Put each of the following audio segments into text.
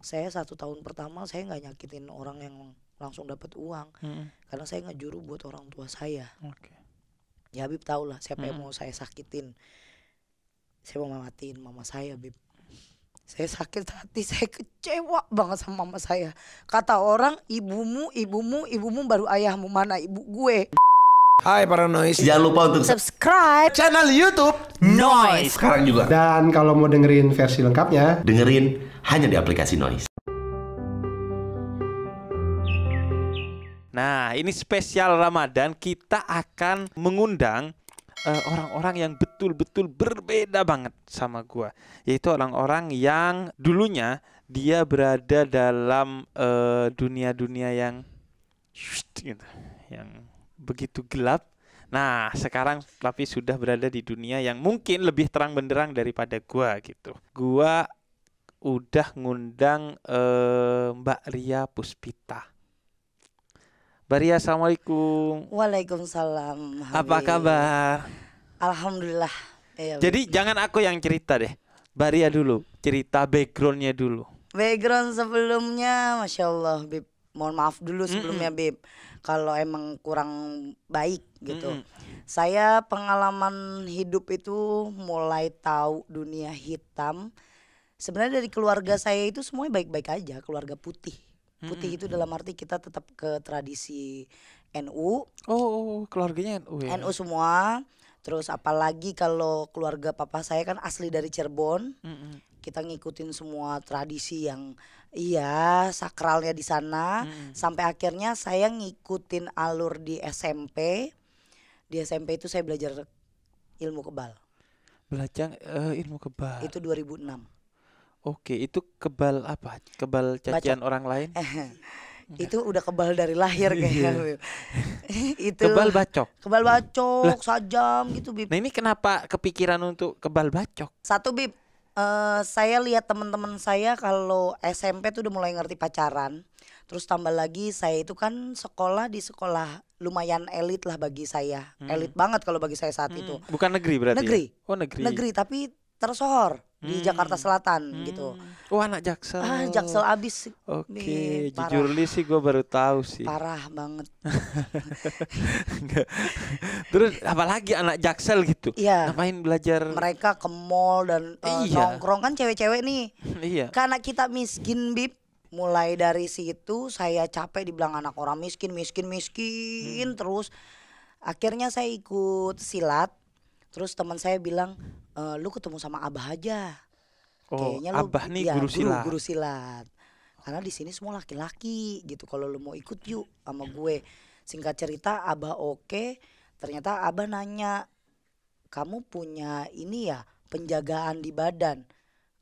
saya satu tahun pertama saya nggak nyakitin orang yang langsung dapat uang hmm. karena saya ngejuru buat orang tua saya okay. ya Habib tau lah siapa hmm. yang mau saya sakitin saya mau matiin mama saya Habib saya sakit hati saya kecewa banget sama mama saya kata orang ibumu ibumu ibumu baru ayahmu mana ibu gue Hai para noise, jangan lupa untuk subscribe channel YouTube Noise sekarang juga. Dan kalau mau dengerin versi lengkapnya, dengerin hanya di aplikasi Noise. Nah, ini spesial Ramadan kita akan mengundang eh, orang-orang uh, yang betul-betul berbeda banget sama gua, yaitu orang-orang yang dulunya dia berada dalam eh, dunia-dunia uh, yang gitu, yang begitu gelap. Nah, sekarang tapi sudah berada di dunia yang mungkin lebih terang benderang daripada gua gitu. Gua udah ngundang uh, Mbak Ria Puspita. Mbak Ria, assalamualaikum. Waalaikumsalam. Apa kabar? Alhamdulillah. Ya, ya, Jadi jangan aku yang cerita deh. Mbak Ria dulu, cerita backgroundnya dulu. Background sebelumnya, masya Allah, Bib. Mohon maaf dulu sebelumnya, mm Bib. Kalau emang kurang baik gitu. Mm -mm saya pengalaman hidup itu mulai tahu dunia hitam sebenarnya dari keluarga hmm. saya itu semuanya baik-baik aja keluarga putih putih hmm. itu dalam arti kita tetap ke tradisi NU oh, oh, oh keluarganya NU ya. NU semua terus apalagi kalau keluarga papa saya kan asli dari Cirebon hmm. kita ngikutin semua tradisi yang iya sakralnya di sana hmm. sampai akhirnya saya ngikutin alur di SMP di SMP itu saya belajar ilmu kebal belajar uh, ilmu kebal itu 2006 Oke, itu kebal apa? Kebal cacian orang lain? itu udah kebal dari lahir iya. kayaknya itu kebal bacok kebal iya. bacok sajam gitu bib nah ini kenapa kepikiran untuk kebal bacok satu bib uh, saya lihat teman-teman saya kalau SMP tuh udah mulai ngerti pacaran terus tambah lagi saya itu kan sekolah di sekolah lumayan elit lah bagi saya hmm. elit banget kalau bagi saya saat hmm. itu bukan negeri berarti ya? negeri ya? oh negeri negeri tapi tersohor di hmm. Jakarta Selatan hmm. gitu. Oh anak Jaksel. Ah Jaksel abis. Oke, okay. jujur li sih gue baru tahu sih. Parah banget. Terus apalagi anak Jaksel gitu. Iya. Ngapain belajar? Mereka ke mall dan uh, iya. nongkrong kan cewek-cewek nih. Iya. Karena kita miskin bib. Mulai dari situ saya capek dibilang anak orang miskin, miskin, miskin hmm. terus. Akhirnya saya ikut silat. Terus teman saya bilang, uh, lu ketemu sama abah aja. Oh, Kayaknya lu, abah nih ya, guru silat. Guru, silat. Karena di sini semua laki-laki gitu. Kalau lu mau ikut yuk sama gue. Singkat cerita abah oke. Okay. Ternyata abah nanya, kamu punya ini ya penjagaan di badan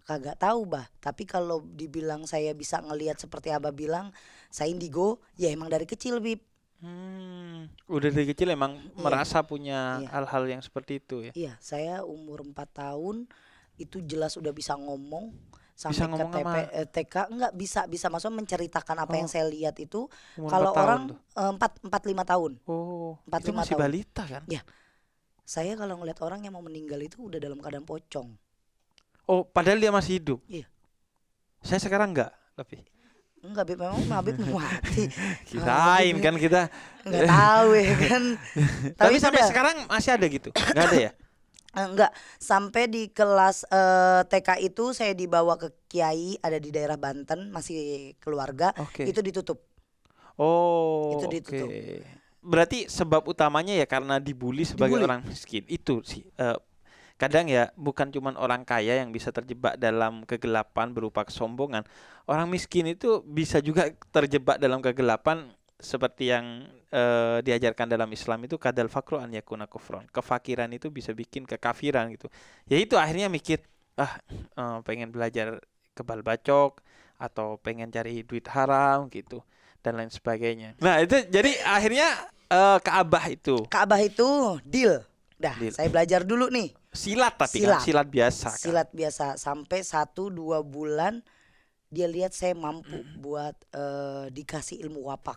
kagak tahu bah tapi kalau dibilang saya bisa ngelihat seperti abah bilang saya indigo ya emang dari kecil bib Hmm, udah dari kecil emang iya. merasa punya iya. hal-hal iya. yang seperti itu ya? Iya, saya umur 4 tahun itu jelas udah bisa ngomong sampai bisa ngomong ke TP, sama... Eh, TK enggak bisa bisa maksudnya menceritakan apa oh. yang saya lihat itu umur kalau orang eh, empat empat lima tahun. Oh, empat lima tahun. balita kan? Ya, saya kalau ngeliat orang yang mau meninggal itu udah dalam keadaan pocong. Oh, padahal dia masih hidup. Iya. Saya sekarang enggak, tapi Enggak Bib, memang Habib mau mati. Kirain kan kita. Enggak tahu ya kan. Tapi, Tapi sampai ada. sekarang masih ada gitu. Enggak ada ya? Enggak, eh, sampai di kelas uh, eh, TK itu saya dibawa ke kiai ada di daerah Banten masih keluarga okay. itu ditutup. Oh. Itu ditutup. Okay. Berarti sebab utamanya ya karena dibully sebagai dibully. orang miskin itu sih uh, kadang ya bukan cuma orang kaya yang bisa terjebak dalam kegelapan berupa kesombongan orang miskin itu bisa juga terjebak dalam kegelapan seperti yang e, diajarkan dalam Islam itu kadal fakru an yakuna kufron kefakiran itu bisa bikin kekafiran gitu ya itu akhirnya mikir ah e, pengen belajar kebal bacok atau pengen cari duit haram gitu dan lain sebagainya nah itu jadi akhirnya e, eh, Kaabah itu Kaabah itu deal Dah, Dil. saya belajar dulu nih. Silat tapi kan, silat, kan? silat biasa. Kan? Silat biasa sampai satu dua bulan dia lihat saya mampu hmm. buat uh, dikasih ilmu wapak.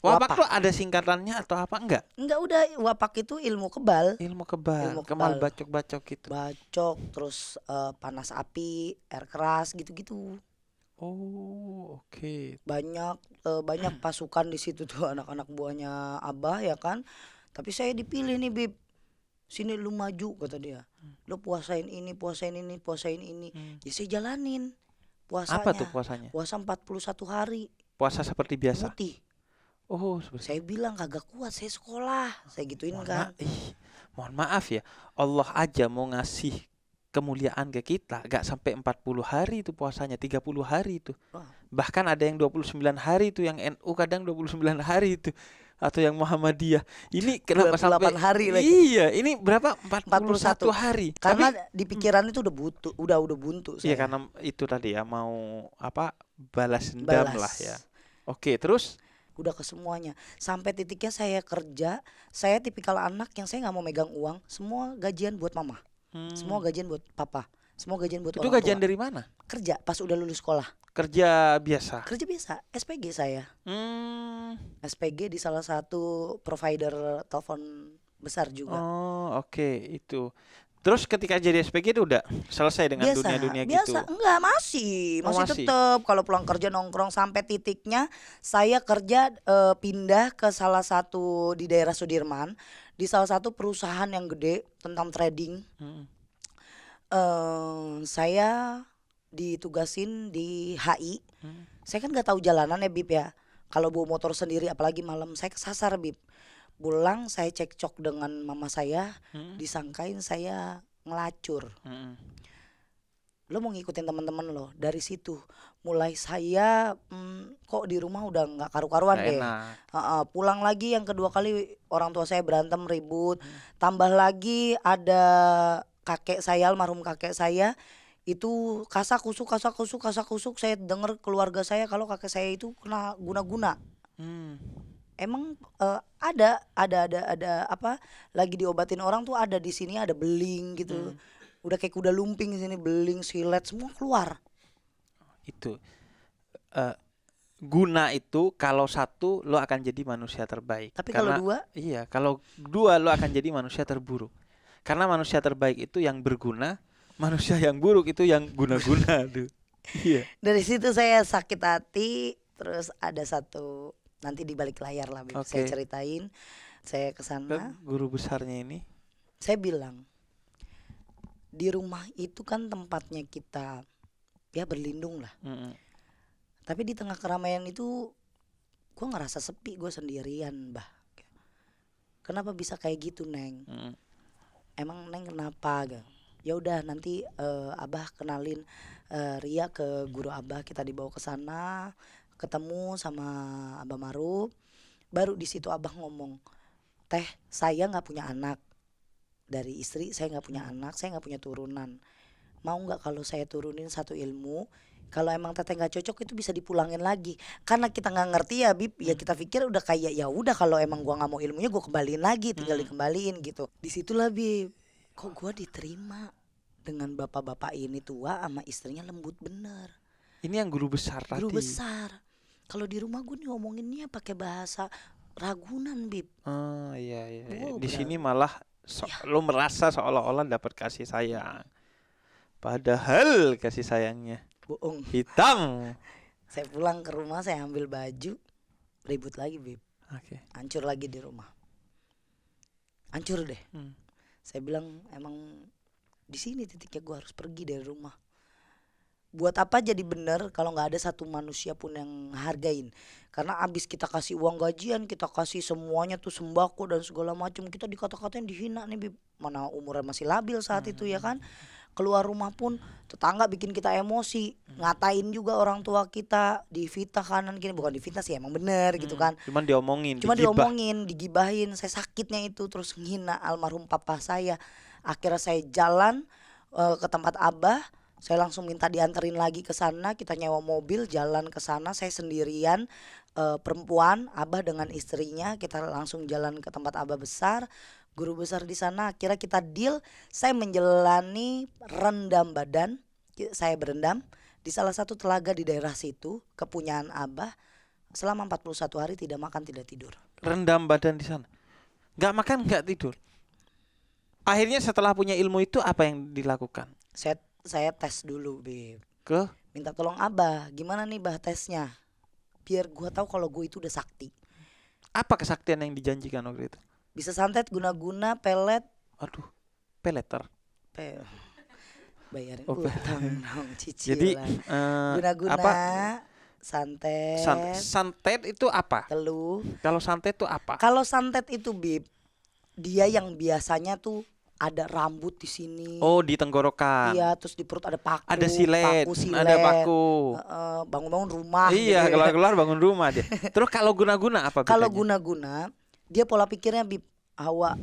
wapak. Wapak tuh ada singkatannya atau apa enggak? Enggak udah wapak itu ilmu kebal. Ilmu kebal. Ilmu kebal. bacok-bacok gitu. Bacok terus uh, panas api, air keras gitu-gitu. Oh, oke. Okay. Banyak uh, banyak pasukan di situ tuh anak-anak buahnya Abah ya kan. Tapi saya dipilih nih Bib sini lu maju kata dia hmm. lu puasain ini puasain ini puasain ini hmm. ya saya jalanin puasanya apa tuh puasanya puasa 41 hari puasa seperti biasa putih oh seperti... saya bilang kagak kuat saya sekolah saya gituin mohon kan ma ih, mohon maaf ya Allah aja mau ngasih kemuliaan ke kita gak sampai 40 hari itu puasanya 30 hari itu bahkan ada yang 29 hari itu yang NU kadang 29 hari itu atau yang Muhammadiyah. Ini kenapa sampai hari lagi? Iya, ini berapa? 41, 41. hari. Karena Tapi, di pikiran itu udah butuh, udah udah buntu. Saya. Iya, karena itu tadi ya mau apa? Balas dendam balas. lah ya. Oke, terus udah ke semuanya sampai titiknya saya kerja saya tipikal anak yang saya nggak mau megang uang semua gajian buat mama hmm. semua gajian buat papa semua gajian buat Itu orang gajian dari mana? Kerja pas udah lulus sekolah. Kerja biasa. Kerja biasa, SPG saya. Hmm. SPG di salah satu provider telepon besar juga. Oh, oke, okay. itu. Terus ketika jadi SPG itu udah selesai dengan dunia-dunia gitu? Biasa, enggak masih, masih, oh, masih. tetap kalau pulang kerja nongkrong sampai titiknya saya kerja e, pindah ke salah satu di daerah Sudirman di salah satu perusahaan yang gede tentang trading. Hmm saya ditugasin di HI. Hmm. Saya kan nggak tahu jalanan ya Bib ya. Kalau bawa motor sendiri apalagi malam saya kesasar Bib. Pulang saya cekcok dengan mama saya, hmm. disangkain saya ngelacur. Hmm. Lo mau ngikutin teman-teman lo dari situ. Mulai saya hmm, kok di rumah udah nggak karu-karuan deh. Uh, uh, pulang lagi yang kedua kali orang tua saya berantem ribut. Hmm. Tambah lagi ada kakek saya almarhum kakek saya itu kasak kusuk kasak kusuk kasak kusuk saya dengar keluarga saya kalau kakek saya itu kena guna-guna hmm. emang uh, ada ada ada ada apa lagi diobatin orang tuh ada di sini ada beling gitu hmm. udah kayak kuda lumping di sini beling silet semua keluar itu uh, guna itu kalau satu lo akan jadi manusia terbaik tapi kalau dua iya kalau dua lo akan jadi manusia terburuk karena manusia terbaik itu yang berguna, manusia yang buruk itu yang guna-guna tuh. Iya. Dari situ saya sakit hati, terus ada satu nanti di balik layar lah Okay. Saya ceritain saya ke Guru besarnya ini saya bilang di rumah itu kan tempatnya kita ya berlindung lah. Mm -hmm. Tapi di tengah keramaian itu gue ngerasa sepi gue sendirian bah. Kenapa bisa kayak gitu neng? Mm -hmm emang neng kenapa gitu ya udah nanti uh, abah kenalin uh, Ria ke guru abah kita dibawa ke sana ketemu sama abah Maruf baru di situ abah ngomong teh saya nggak punya anak dari istri saya nggak punya anak saya nggak punya turunan mau nggak kalau saya turunin satu ilmu kalau emang teteh nggak cocok itu bisa dipulangin lagi karena kita nggak ngerti ya bib ya kita pikir udah kayak ya udah kalau emang gua nggak mau ilmunya gua kembaliin lagi tinggal hmm. dikembaliin gitu disitulah bib kok gua diterima dengan bapak-bapak ini tua sama istrinya lembut bener ini yang guru besar tadi guru besar kalau di rumah gua nih ngomonginnya pakai bahasa Ragunan bib oh iya iya, iya. di sini malah so ya. lo merasa seolah-olah dapat kasih sayang padahal kasih sayangnya bohong hitam saya pulang ke rumah saya ambil baju ribut lagi bib okay. hancur lagi di rumah hancur deh hmm. saya bilang emang di sini titiknya gua harus pergi dari rumah buat apa jadi bener kalau nggak ada satu manusia pun yang hargain karena abis kita kasih uang gajian kita kasih semuanya tuh sembako dan segala macam kita dikata-katain dihina nih bib. mana umurnya masih labil saat hmm. itu ya hmm, kan hmm, hmm keluar rumah pun tetangga bikin kita emosi hmm. ngatain juga orang tua kita divita kanan kiri bukan divita sih emang bener gitu hmm. gitu kan cuman diomongin cuman digibah. diomongin digibahin saya sakitnya itu terus menghina almarhum papa saya akhirnya saya jalan uh, ke tempat abah saya langsung minta dianterin lagi ke sana kita nyewa mobil jalan ke sana saya sendirian uh, perempuan abah dengan istrinya kita langsung jalan ke tempat abah besar guru besar di sana kira kita deal saya menjelani rendam badan saya berendam di salah satu telaga di daerah situ kepunyaan abah selama 41 hari tidak makan tidak tidur rendam badan di sana nggak makan nggak tidur akhirnya setelah punya ilmu itu apa yang dilakukan saya saya tes dulu bi ke minta tolong abah gimana nih bah tesnya biar gua tahu kalau gue itu udah sakti apa kesaktian yang dijanjikan waktu itu bisa santet, guna-guna, pelet. Aduh, peleter. Pe bayarin oh, utang dong cicilan. Jadi eh, guna-guna apa? santet. San santet itu apa? Teluh. Kalau santet itu apa? Kalau santet itu bib dia yang biasanya tuh ada rambut di sini. Oh, di tenggorokan. Iya, terus di perut ada paku. Ada silet. Paku silet. Ada paku. Bangun-bangun uh, rumah. Iya, gitu. Ya. keluar keluar bangun rumah dia. terus kalau guna-guna apa? Kalau guna-guna dia pola pikirnya bib hawa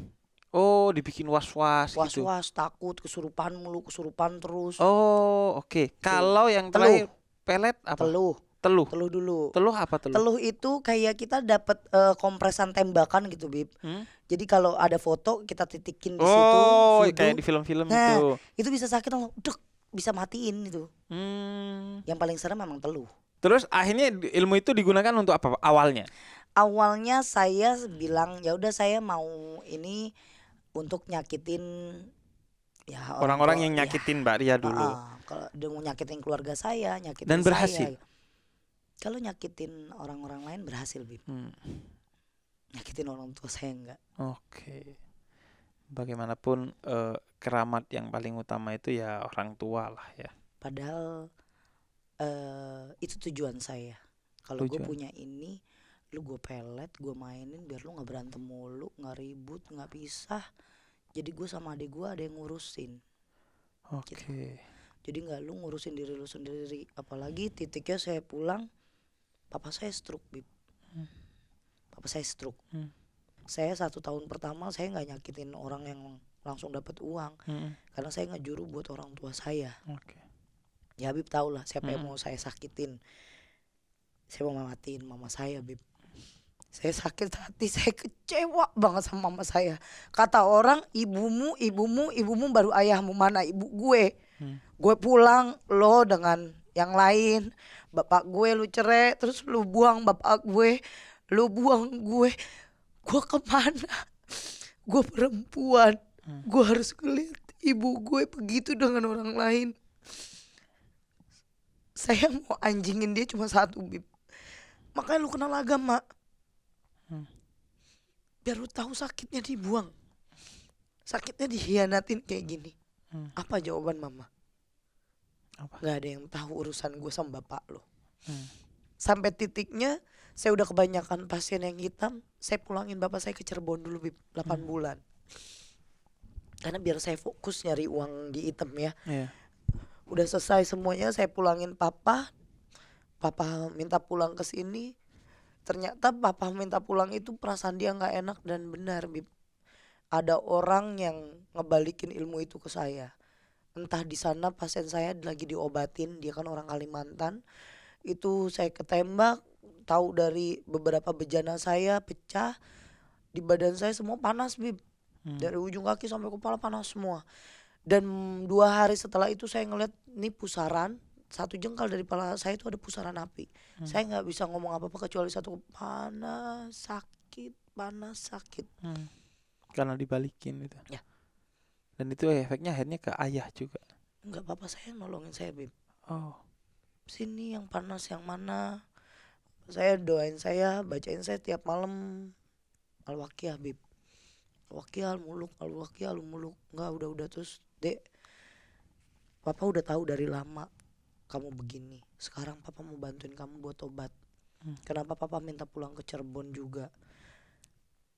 Oh, dibikin was-was gitu. Was-was, gitu. takut, kesurupan mulu, kesurupan terus. Oh, oke. Okay. Gitu. Kalau yang terakhir pelet apa? Teluh. Teluh. Teluh dulu. Teluh apa teluh? Teluh itu kayak kita dapat uh, eh, kompresan tembakan gitu, Bib. Hmm? Jadi kalau ada foto kita titikin di oh, situ. Oh, kayak di film-film nah, itu. Itu bisa sakit loh dek, bisa matiin itu. Hmm. Yang paling serem memang teluh. Terus akhirnya ilmu itu digunakan untuk apa awalnya? awalnya saya bilang ya udah saya mau ini untuk nyakitin ya orang-orang yang iya. nyakitin ya, Mbak Ria dulu. Uh, kalau mau nyakitin keluarga saya, nyakitin Dan berhasil. Saya. Gitu. Kalau nyakitin orang-orang lain berhasil, Bib. Hmm. Nyakitin orang tua saya enggak. Oke. Okay. Bagaimanapun eh, keramat yang paling utama itu ya orang tua lah ya. Padahal eh, itu tujuan saya. Kalau gue punya ini, lu gue pelet gue mainin biar lu nggak berantem mulu nggak ribut nggak pisah jadi gue sama adik gue ada yang ngurusin gitu. oke okay. gitu. jadi nggak lu ngurusin diri lu sendiri apalagi titiknya saya pulang papa saya stroke bib hmm. papa saya stroke hmm. saya satu tahun pertama saya nggak nyakitin orang yang langsung dapat uang hmm. karena saya juru buat orang tua saya okay. ya bib tau lah siapa hmm. yang mau saya sakitin saya mau matiin mama saya Bib saya sakit hati, saya kecewa banget sama mama saya. Kata orang, ibumu, ibumu, ibumu baru ayahmu mana ibu gue. Hmm. Gue pulang lo dengan yang lain. Bapak gue lu cerai, terus lu buang bapak gue, lu buang gue. Gue kemana? Gue perempuan, hmm. gue harus ngeliat ibu gue begitu dengan orang lain saya mau anjingin dia cuma satu bib makanya lu kenal agama biar lu tahu sakitnya dibuang sakitnya dihianatin kayak gini hmm. apa jawaban mama apa? Gak ada yang tahu urusan gue sama bapak lo hmm. sampai titiknya saya udah kebanyakan pasien yang hitam saya pulangin bapak saya ke Cirebon dulu 8 hmm. bulan karena biar saya fokus nyari uang di hitam ya yeah. udah selesai semuanya saya pulangin papa papa minta pulang ke sini ternyata papa minta pulang itu perasaan dia nggak enak dan benar Bib ada orang yang ngebalikin ilmu itu ke saya entah di sana pasien saya lagi diobatin dia kan orang Kalimantan itu saya ketembak tahu dari beberapa bejana saya pecah di badan saya semua panas Bib hmm. dari ujung kaki sampai kepala panas semua dan dua hari setelah itu saya ngeliat ini pusaran satu jengkal dari pala saya itu ada pusaran api. Hmm. Saya nggak bisa ngomong apa-apa kecuali satu panas, sakit, panas, sakit. Hmm. Karena dibalikin itu. Ya. Dan itu efeknya akhirnya ke ayah juga. Enggak apa-apa saya nolongin saya, Bib. Oh. Sini yang panas yang mana? Saya doain saya, bacain saya tiap malam Al-Waqiah, Bib. Al-Waqiah muluk Al-Waqiah muluk Enggak, udah-udah terus, Dek. Papa udah tahu dari lama kamu begini sekarang papa mau bantuin kamu buat obat hmm. kenapa papa minta pulang ke Cirebon juga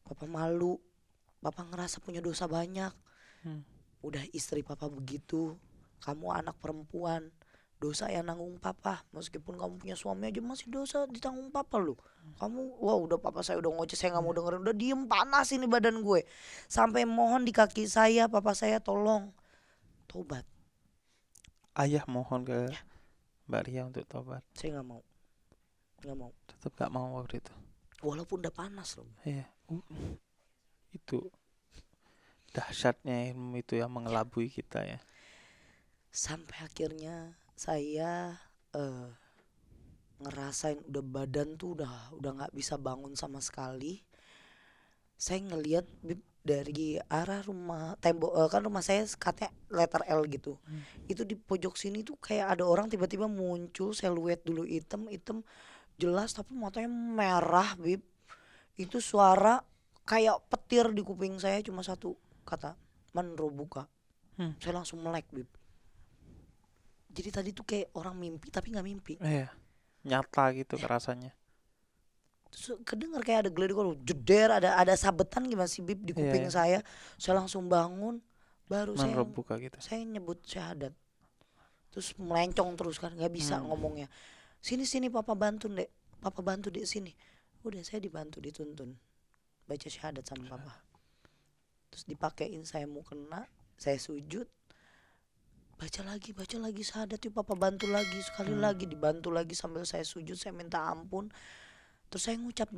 papa malu papa ngerasa punya dosa banyak hmm. udah istri papa begitu kamu anak perempuan dosa yang nanggung papa meskipun kamu punya suami aja masih dosa ditanggung papa lu hmm. kamu wah udah papa saya udah ngoceh saya nggak mau hmm. dengerin udah diem panas ini badan gue sampai mohon di kaki saya papa saya tolong tobat ayah mohon ke ya, Mbak Ria untuk tobat? Saya nggak mau, nggak mau. Tetap nggak mau waktu itu. Walaupun udah panas loh. Iya, uh, itu dahsyatnya ilmu itu yang mengelabui kita ya. Sampai akhirnya saya uh, ngerasain udah badan tuh udah udah nggak bisa bangun sama sekali. Saya ngelihat dari arah rumah tembok uh, kan rumah saya katanya letter L gitu hmm. itu di pojok sini tuh kayak ada orang tiba-tiba muncul siluet dulu item item jelas tapi matanya merah bib itu suara kayak petir di kuping saya cuma satu kata menrobuka hmm. saya langsung melek bib jadi tadi tuh kayak orang mimpi tapi nggak mimpi eh, nyata gitu iya. eh, rasanya kedenger kayak ada geledek jeder ada ada sabetan gimana sih bib di iya, kuping yeah, yeah. saya. Saya langsung bangun baru Man saya gitu. saya nyebut syahadat. Terus melencong terus kan nggak bisa hmm. ngomongnya. Sini sini papa bantu dek, papa bantu di sini. Udah saya dibantu dituntun baca syahadat sama papa. Terus dipakein saya mau kena, saya sujud, baca lagi baca lagi syahadat yuk papa bantu lagi sekali hmm. lagi dibantu lagi sambil saya sujud saya minta ampun terus saya ngucap